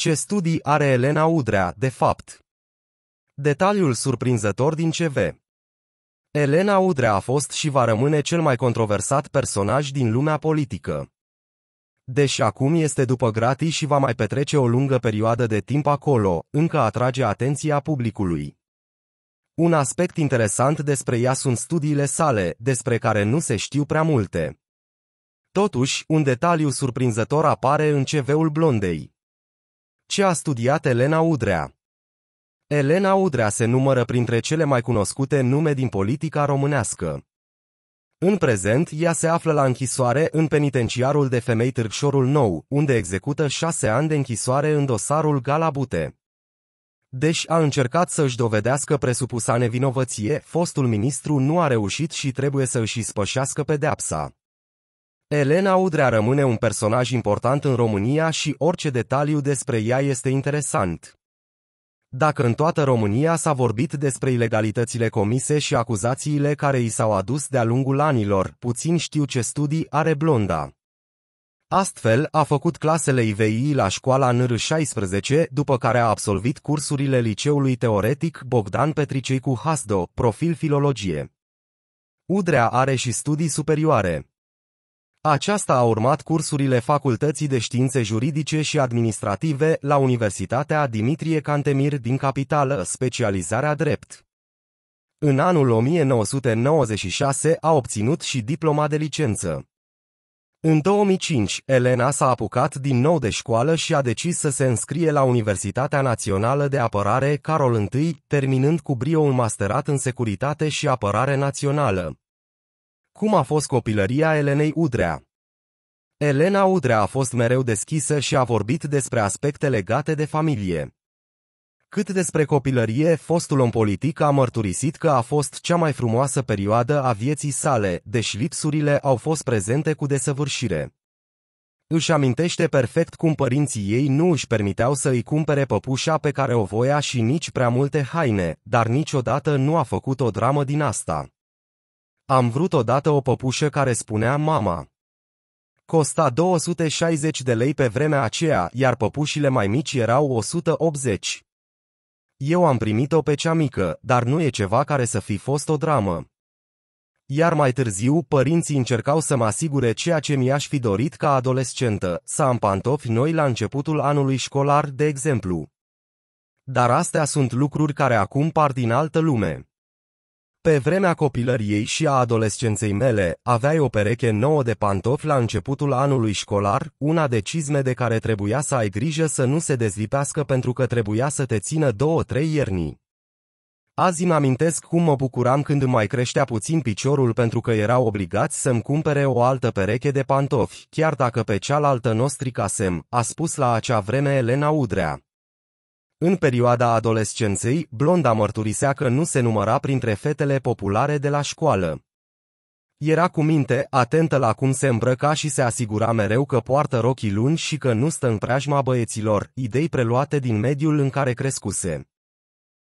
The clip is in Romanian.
Ce studii are Elena Udrea, de fapt? Detaliul surprinzător din CV Elena Udrea a fost și va rămâne cel mai controversat personaj din lumea politică. Deși acum este după gratii și va mai petrece o lungă perioadă de timp acolo, încă atrage atenția publicului. Un aspect interesant despre ea sunt studiile sale, despre care nu se știu prea multe. Totuși, un detaliu surprinzător apare în CV-ul blondei ce a studiat Elena Udrea. Elena Udrea se numără printre cele mai cunoscute nume din politica românească. În prezent, ea se află la închisoare în penitenciarul de femei Târgșorul Nou, unde execută șase ani de închisoare în dosarul Galabute. Deși a încercat să-și dovedească presupusa nevinovăție, fostul ministru nu a reușit și trebuie să își spășească pedeapsa. Elena Udrea rămâne un personaj important în România și orice detaliu despre ea este interesant. Dacă în toată România s-a vorbit despre ilegalitățile comise și acuzațiile care i s-au adus de-a lungul anilor, puțin știu ce studii are blonda. Astfel, a făcut clasele IVI la școala NR16, după care a absolvit cursurile liceului teoretic Bogdan Petricei cu Hasdo, profil filologie. Udrea are și studii superioare. Aceasta a urmat cursurile Facultății de Științe Juridice și Administrative la Universitatea Dimitrie Cantemir din capitală, specializarea drept. În anul 1996 a obținut și diploma de licență. În 2005, Elena s-a apucat din nou de școală și a decis să se înscrie la Universitatea Națională de Apărare Carol I, terminând cu brio un masterat în Securitate și Apărare Națională. Cum a fost copilăria Elenei Udrea? Elena Udrea a fost mereu deschisă și a vorbit despre aspecte legate de familie. Cât despre copilărie, fostul om politic a mărturisit că a fost cea mai frumoasă perioadă a vieții sale, deși lipsurile au fost prezente cu desăvârșire. Își amintește perfect cum părinții ei nu își permiteau să îi cumpere păpușa pe care o voia și nici prea multe haine, dar niciodată nu a făcut o dramă din asta. Am vrut odată o păpușă care spunea mama. Costa 260 de lei pe vremea aceea, iar păpușile mai mici erau 180. Eu am primit-o pe cea mică, dar nu e ceva care să fi fost o dramă. Iar mai târziu, părinții încercau să mă asigure ceea ce mi-aș fi dorit ca adolescentă, să am pantofi noi la începutul anului școlar, de exemplu. Dar astea sunt lucruri care acum par din altă lume. Pe vremea copilăriei și a adolescenței mele, aveai o pereche nouă de pantofi la începutul anului școlar, una de cizme de care trebuia să ai grijă să nu se dezlipească pentru că trebuia să te țină două-trei ierni. Azi îmi amintesc cum mă bucuram când mai creștea puțin piciorul pentru că erau obligați să-mi cumpere o altă pereche de pantofi, chiar dacă pe cealaltă nostri casem, a spus la acea vreme Elena Udrea. În perioada adolescenței, blonda mărturisea că nu se număra printre fetele populare de la școală. Era cu minte, atentă la cum se îmbrăca și se asigura mereu că poartă rochii lungi și că nu stă în preajma băieților, idei preluate din mediul în care crescuse.